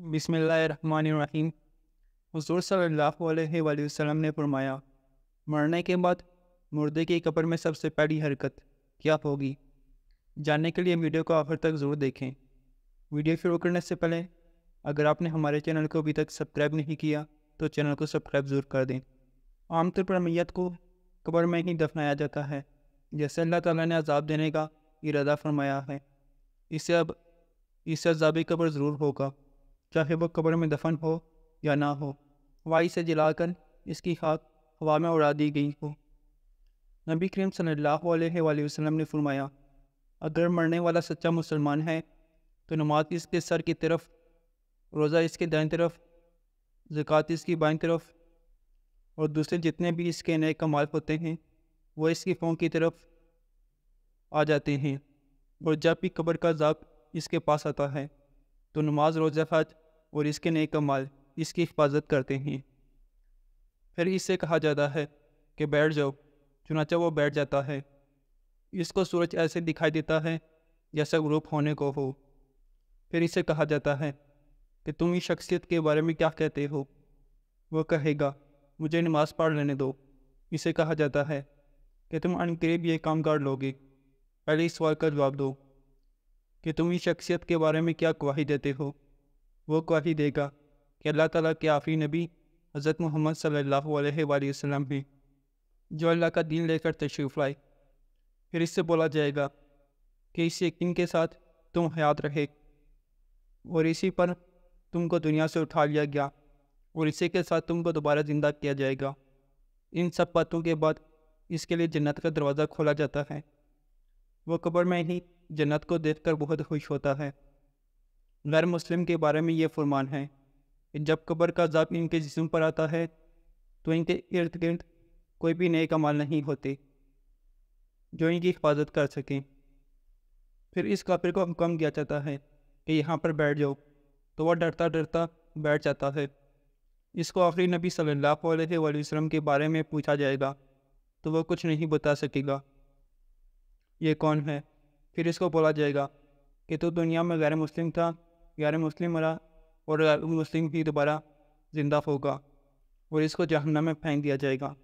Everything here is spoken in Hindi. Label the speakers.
Speaker 1: बिसमीम हजूर सल्हसम ने फरमाया मरने के बाद मुर्दे की कब्र में सबसे पहली हरकत क्या होगी जानने के लिए वीडियो को आखिर तक ज़रूर देखें वीडियो शुरू करने से पहले अगर आपने हमारे चैनल को अभी तक सब्सक्राइब नहीं किया तो चैनल को सब्सक्राइब ज़रूर कर दें आमतौर पर मैत को कब्र में ही दफनाया जाता है जैसे अल्लाह ताला ने अजाब देने का इरादा फरमाया है इसे अब इसे अजाबी कब्र ज़रूर होगा चाहे वह कब्र में दफन हो या ना हो वाई से जलाकर इसकी खाक हवा में उड़ा दी गई हो नबी करीम सल्लल्लाहु अलैहि वसल्लम ने फरमाया अगर मरने वाला सच्चा मुसलमान है तो नमाज इसके सर की तरफ रोज़ा इसके दाएं तरफ ज़क़़त इसकी बाएं तरफ और दूसरे जितने भी इसके नए कमाल होते हैं वो इसकी फों की तरफ आ जाते हैं और जब भी कब्र का जाप इसके पास आता है तो नमाज रोज़ा हज और इसके नए कमाल इसकी हिफाजत करते हैं फिर इससे कहा जाता है कि बैठ जाओ चुनाचा वो बैठ जाता है इसको सूरज ऐसे दिखाई देता है जैसा ग्रुप होने को हो फिर इसे कहा जाता है कि तुम इस शख्सियत के बारे में क्या कहते हो वह कहेगा मुझे नमाज़ पढ़ लेने दो इसे कहा जाता है कि तुम अनकरीब ये काम कर लोगे पहले इस सवाल का जवाब दो कि तुम इस शख्सियत के बारे में क्या गवाही देते हो वो क्वारी देगा कि अल्लाह ताला के आखिरी नबी हज़रत मोहम्मद सल्लल्लाहु अलैहि वसल्लम हैं जो अल्लाह का दीन लेकर तशरीफ़ लाए फिर इससे बोला जाएगा कि इस यकीन के साथ तुम हयात रहे और इसी पर तुमको दुनिया से उठा लिया गया और इसी के साथ तुमको दोबारा ज़िंदा किया जाएगा इन सब बातों के बाद इसके लिए जन्नत का दरवाज़ा खोला जाता है वो कब्र में ही जन्नत को देखकर बहुत खुश होता है गैर मुस्लिम के बारे में ये फरमान है कि जब कब्र का जब इनके जिसम पर आता है तो इनके इर्द गिर्द कोई भी नए कमाल नहीं होते जो इनकी हिफाजत कर सकें फिर इस काफिर को हुक्म दिया जाता है कि यहाँ पर बैठ जाओ तो वह डरता डरता बैठ जाता है इसको आखिरी नबी सल्लल्लाहु अलैहि वसल्लम के बारे में पूछा जाएगा तो वह कुछ नहीं बता सकेगा ये कौन है फिर इसको बोला जाएगा कि तो दुनिया में गैर मुस्लिम था यार मुस्लिम मरा और मुस्लिम भी दोबारा ज़िंदा होगा और इसको जहन्नम में फेंक दिया जाएगा